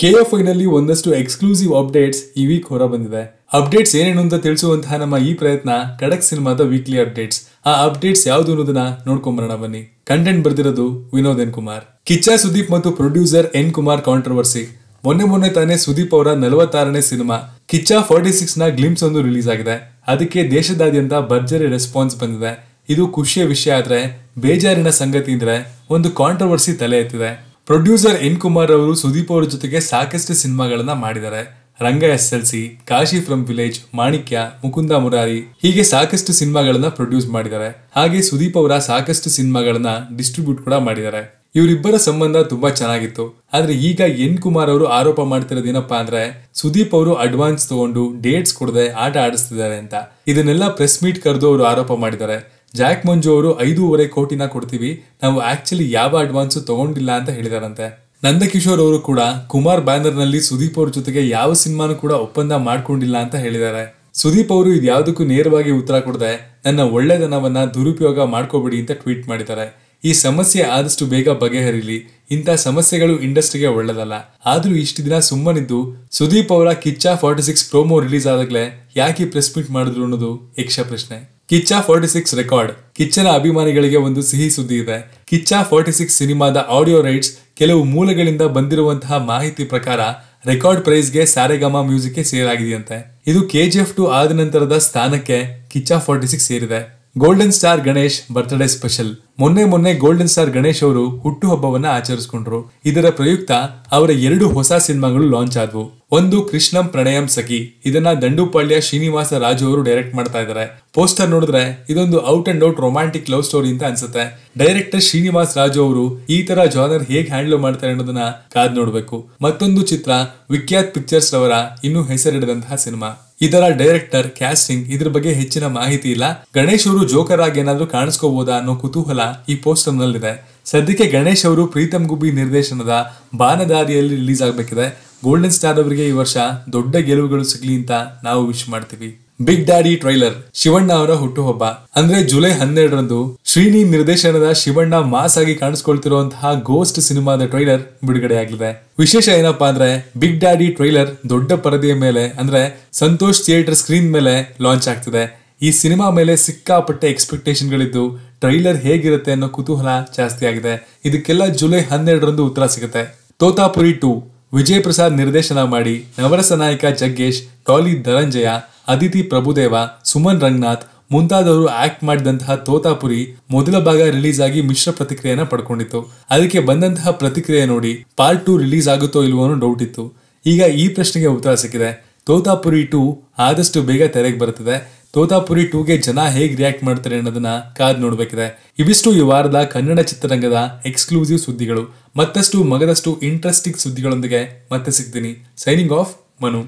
K F ಐನಲ್ಲಿ ಒಂದಷ್ಟು exclusive updates ಈ weak ಹೊರ ಬಂದಿದೆ ಅಪ್ಡೇಟ್ಸ್ ಏನೇನು ಅಂತ ತಿಳಿಸುವಂತಹ ನಮ್ಮ ಈ ಪ್ರಯತ್ನ ಖಡಕ್ ಸಿನಿಮಾದ ವೀಕ್ಲಿ ಅಪ್ಡೇಟ್ಸ್ ಆ ಅಪ್ಡೇಟ್ಸ್ ಯಾವುದು ಅನ್ನೋದನ್ನ ನೋಡ್ಕೊಂಬರೋಣ ಬನ್ನಿ ಕಂಟೆಂಟ್ ಬರ್ದಿರೋದು ವಿನೋದ್ ಎನ್ ಕುಮಾರ್ ಕಿಚ್ಚ ಸುದೀಪ್ ಮತ್ತು ಪ್ರೊಡ್ಯೂಸರ್ ಎನ್ ಕುಮಾರ್ ಕಾಂಟ್ರವರ್ಸಿ ಮೊನ್ನೆ ಮೊನ್ನೆ ತಾನೇ ಸುದೀಪ್ ಅವರ ನಲವತ್ತಾರನೇ ಸಿನಿಮಾ ಕಿಚ್ಚ ಫಾರ್ಟಿ ಸಿಕ್ಸ್ ನ ಗ್ಲಿಮ್ಸ್ ಒಂದು ರಿಲೀಸ್ ಆಗಿದೆ ಅದಕ್ಕೆ ದೇಶದಾದ್ಯಂತ ಭರ್ಜರಿ ರೆಸ್ಪಾನ್ಸ್ ಬಂದಿದೆ ಇದು ಖುಷಿಯ ವಿಷಯ ಆದ್ರೆ ಬೇಜಾರಿನ ಸಂಗತಿ ಅಂದ್ರೆ ಒಂದು ಕಾಂಟ್ರವರ್ಸಿ ತಲೆ ಎತ್ತಿದೆ ಪ್ರೊಡ್ಯೂಸರ್ ಎನ್ ಕುಮಾರ್ ಅವರು ಸುದೀಪ್ ಅವರ ಜೊತೆಗೆ ಸಾಕಷ್ಟು ಸಿನಿಮಾಗಳನ್ನ ಮಾಡಿದ್ದಾರೆ Ranga S L C Kashi from village Manikya Mukunda Murari ಹೀಗೆ ಸಾಕಷ್ಟು ಸಿನಿಮಾಗಳನ್ನ ಪ್ರೊಡ್ಯೂಸ್ ಮಾಡಿದ್ದಾರೆ ಹಾಗೆ ಸುದೀಪ್ ಅವರ ಸಾಕಷ್ಟು ಸಿನಿಮಾಗಳನ್ನ ಡಿಸ್ಟ್ರಿಬ್ಯೂಟ್ ಕೂಡ ಮಾಡಿದ್ದಾರೆ ಇವರಿಬ್ಬರ ಸಂಬಂಧ ತುಂಬಾ ಚೆನ್ನಾಗಿತ್ತು ಆದ್ರೆ ಈಗ ಎನ್ ಕುಮಾರ್ ಅವರು ಆರೋಪ ಮಾಡ್ತಿರೋದೇನಪ್ಪಾ ಅಂದ್ರೆ ಸುದೀಪ್ ಅವರು ಅಡ್ವಾನ್ಸ್ ತಗೊಂಡು ಡೇಟ್ಸ್ ಕೊಡದೆ ಆಟ ಆಡಿಸ್ತಿದ್ದಾರೆ ಅಂತ ಇದನ್ನೆಲ್ಲ ಪ್ರೆಸ್ ಮೀಟ್ ಕರೆದು ಅವರು ಆರೋಪ ಮಾಡಿದ್ದಾರೆ ಜಾಕ್ ಮಂಜು ಅವರು ಐದೂವರೆ ಕೋಟಿನ ಕೊಡ್ತೀವಿ ನಾವು ಆಕ್ಚುಲಿ ಯಾವ ಅಡ್ವಾನ್ಸ್ ತಗೊಂಡಿಲ್ಲ ಅಂತ ಹೇಳಿದಾರಂತೆ ನಂದಕಿಶೋರ್ ಅವರು ಕೂಡ ಕುಮಾರ್ ನಲ್ಲಿ ಸುದೀಪ್ ಅವ್ರ ಜೊತೆಗೆ ಯಾವ ಸಿನಿಮಾನು ಕೂಡ ಒಪ್ಪಂದ ಮಾಡ್ಕೊಂಡಿಲ್ಲ ಅಂತ ಹೇಳಿದ್ದಾರೆ ಸುದೀಪ್ ಅವರು ಇದ್ಯಾವುದಕ್ಕೂ ನೇರವಾಗಿ ಉತ್ತರ ಕೊಡದೆ ನನ್ನ ಒಳ್ಳೆದನವನ್ನ ದುರುಪಯೋಗ ಮಾಡ್ಕೋಬೇಡಿ ಅಂತ ಟ್ವೀಟ್ ಮಾಡಿದ್ದಾರೆ ಈ ಸಮಸ್ಯೆ ಆದಷ್ಟು ಬೇಗ ಬಗೆಹರಿಲಿ ಇಂಥ ಸಮಸ್ಯೆಗಳು ಇಂಡಸ್ಟ್ರಿಗೆ ಒಳ್ಳೆದಲ್ಲ ಆದ್ರೂ ಇಷ್ಟು ದಿನ ಸುಮ್ಮನಿದ್ದು ಸುದೀಪ್ ಅವರ Kichcha forty six promo release ಆದಾಗಲೇ ಯಾಕೆ ಪ್ರೆಸ್ ಮೀಟ್ ಮಾಡಿದ್ರು ಅನ್ನೋದು ಯಕ್ಷ ಪ್ರಶ್ನೆ ಕಿಚ್ಚ ಫೋರ್ಟಿ ಸಿಕ್ಸ್ ರೆಕಾರ್ಡ್ ಕಿಚ್ಚನ ಅಭಿಮಾನಿಗಳಿಗೆ ಒಂದು ಸಿಹಿ ಸುದ್ದಿ ಇದೆ ಕಿಚ್ಚ ಫೋರ್ಟಿ ಸಿಕ್ಸ್ ಸಿನಿಮಾದ ಆಡಿಯೋ ರೈಟ್ಸ್ ಕೆಲವು ಮೂಲಗಳಿಂದ ಬಂದಿರುವಂತಹ ಮಾಹಿತಿ ಪ್ರಕಾರ ರೆಕಾರ್ಡ್ ಪ್ರೈಸ್ಗೆ ಸಾರೆಗಮ ಮ್ಯೂಸಿಕ್ಗೆ ಸೇರಾಗಿದೆಯಂತೆ ಇದು ಕೆಜಿಎಫ್ ಟು ಆದ ನಂತರದ ಸ್ಥಾನಕ್ಕೆ ಕಿಚ್ಚ ಫೋರ್ಟಿ ಸಿಕ್ಸ್ ಸೇರಿದೆ golden star Ganesh birthday special ಮೊನ್ನೆ ಮೊನ್ನೆ ಗೋಲ್ಡನ್ ಸ್ಟಾರ್ ಗಣೇಶ್ ಅವರು ಹುಟ್ಟುಹಬ್ಬವನ್ನ ಆಚರಿಸಿಕೊಂಡ್ರು ಇದರ ಪ್ರಯುಕ್ತ ಅವರ ಎರಡು ಹೊಸ ಸಿನಿಮಾಗಳು ಲಾಂಚ್ ಆದವು ಒಂದು ಕೃಷ್ಣಂ ಪ್ರಣಯಂ ಸಖಿ ಇದನ್ನ ದಂಡುಪಾಳ್ಯ ಶ್ರೀನಿವಾಸ ರಾಜು ಅವರು ಡೈರೆಕ್ಟ್ ಮಾಡ್ತಾ ಇದ್ದಾರೆ ಪೋಸ್ಟರ್ ನೋಡಿದ್ರೆ ಇದೊಂದು out and out romantic love story ಅಂತ ಅನ್ಸುತ್ತೆ ಡೈರೆಕ್ಟರ್ ಶ್ರೀನಿವಾಸ್ ರಾಜು ಅವರು ಈ ತರ ಜಾನರ್ ಹೇಗೆ ಹ್ಯಾಂಡಲ್ ಮಾಡ್ತಾರೆ ಅನ್ನೋದನ್ನ ಕಾದ್ ನೋಡ್ಬೇಕು ಮತ್ತೊಂದು ಚಿತ್ರ ವಿಖ್ಯಾತ್ ಪಿಕ್ಚರ್ಸ್ ಅವರ ಇನ್ನೂ ಹೆಸರಿಡದಂತಹ ಸಿನಿಮಾ ಇದರ ಡೈರೆಕ್ಟರ್ ಕ್ಯಾಸ್ಟಿಂಗ್ ಇದ್ರ ಬಗ್ಗೆ ಹೆಚ್ಚಿನ ಮಾಹಿತಿ ಇಲ್ಲ ಗಣೇಶ್ ಅವರು ಜೋಕರ್ ಆಗಿ ಏನಾದ್ರೂ ಕಾಣಿಸ್ಕೋಬಹುದಾ ಅನ್ನೋ ಕುತೂಹಲ ಈ ಪೋಸ್ಟರ್ ನಲ್ಲಿದೆ ಸದ್ಯಕ್ಕೆ ಗಣೇಶ್ ಅವರು ಪ್ರೀತಮ್ ಗುಬ್ಬಿ ನಿರ್ದೇಶನದ ಬಾನದಾರಿಯಲ್ಲಿ ರಿಲೀಸ್ ಆಗಬೇಕಿದೆ ಗೋಲ್ಡನ್ ಸ್ಟಾರ್ ಅವರಿಗೆ ಈ ವರ್ಷ ದೊಡ್ಡ ಗೆಲುವುಗಳು ಸಿಗ್ಲಿ ಅಂತ ನಾವು ವಿಶ್ ಮಾಡ್ತೀವಿ ಬಿಗ್ ಡ್ಯಾಡಿ ಟ್ರೈಲರ್ ಶಿವಣ್ಣ ಅವರ ಹುಟ್ಟುಹಬ್ಬ ಅಂದ್ರೆ ಜುಲೈ ಹನ್ನೆರಡರಂದು ಶ್ರೀನಿ ನಿರ್ದೇಶನದ ಶಿವಣ್ಣ ಮಾಸ್ ಆಗಿ ಕಾಣಿಸ್ಕೊಳ್ತಿರುವಂತಹ ಗೋಸ್ಟ್ ಸಿನಿಮಾದ ಟ್ರೈಲರ್ ಬಿಡುಗಡೆ ಆಗಿದೆ ವಿಶೇಷ ಏನಪ್ಪಾ ಅಂದ್ರೆ ಬಿಗ್ ಡ್ಯಾಡಿ ಟ್ರೈಲರ್ ದೊಡ್ಡ ಪರದೆಯ ಮೇಲೆ ಅಂದ್ರೆ ಸಂತೋಷ್ ಥಿಯೇಟರ್ ಸ್ಕ್ರೀನ್ ಮೇಲೆ ಲಾಂಚ್ ಆಗ್ತಿದೆ ಈ ಸಿನಿಮಾ ಮೇಲೆ ಸಿಕ್ಕಾಪಟ್ಟೆ ಎಕ್ಸ್ಪೆಕ್ಟೇಷನ್ ಗಳಿದ್ದು ಟ್ರೈಲರ್ ಹೇಗಿರುತ್ತೆ ಅನ್ನೋ ಕುತೂಹಲ ಜಾಸ್ತಿ ಆಗಿದೆ ಇದಕ್ಕೆಲ್ಲ ಜುಲೈ ಹನ್ನೆರಡರಂದು ಉತ್ತರ ಸಿಗುತ್ತೆ ತೋತಾಪುರಿ ಟೂ ವಿಜಯ್ ಪ್ರಸಾದ್ ನಿರ್ದೇಶನ ಮಾಡಿ ನವರಸ ನಾಯಕ ಜಗ್ಗೇಶ್ ಟಾಲಿ ಧನಂಜಯ ಅದಿತಿ ಪ್ರಭುದೇವ ಸುಮನ್ ರಂಗನಾಥ್ ಮುಂತಾದವರು ಆಕ್ಟ್ ಮಾಡಿದಂತಹ ತೋತಾಪುರಿ ಮೊದಲ ಭಾಗ ರಿಲೀಸ್ ಆಗಿ ಮಿಶ್ರ ಪ್ರತಿಕ್ರಿಯೆಯನ್ನು ಪಡ್ಕೊಂಡಿತ್ತು ಅದಕ್ಕೆ ಬಂದಂತಹ ಪ್ರತಿಕ್ರಿಯೆ ನೋಡಿ ಪಾರ್ಟ್ ಟು ರಿಲೀಸ್ ಆಗುತ್ತೋ ಇಲ್ವೋ ಡೌಟ್ ಇತ್ತು ಈಗ ಈ ಪ್ರಶ್ನೆಗೆ ಉತ್ತರ ಸಿಕ್ಕಿದೆ ತೋತಾಪುರಿ ಟು ಆದಷ್ಟು ಬೇಗ ತೆರೆಗೆ ಬರುತ್ತದೆ ತೋತಾಪುರಿ ಟೂಗೆ ಜನ ಹೇಗೆ ರಿಯಾಕ್ಟ್ ಮಾಡ್ತಾರೆ ಅನ್ನೋದನ್ನ ಕಾದ್ ನೋಡಬೇಕಿದೆ ಇವಿಷ್ಟು ಈ ವಾರದ ಕನ್ನಡ ಚಿತ್ರರಂಗದ ಎಕ್ಸ್ಕ್ಲೂಸಿವ್ ಸುದ್ದಿಗಳು ಮತ್ತಷ್ಟು ಮಗದಷ್ಟು ಇಂಟ್ರೆಸ್ಟಿಂಗ್ ಸುದ್ದಿಗಳೊಂದಿಗೆ ಮತ್ತೆ ಸಿಗ್ತೀನಿ ಸೈನಿಂಗ್ ಆಫ್ ಮನು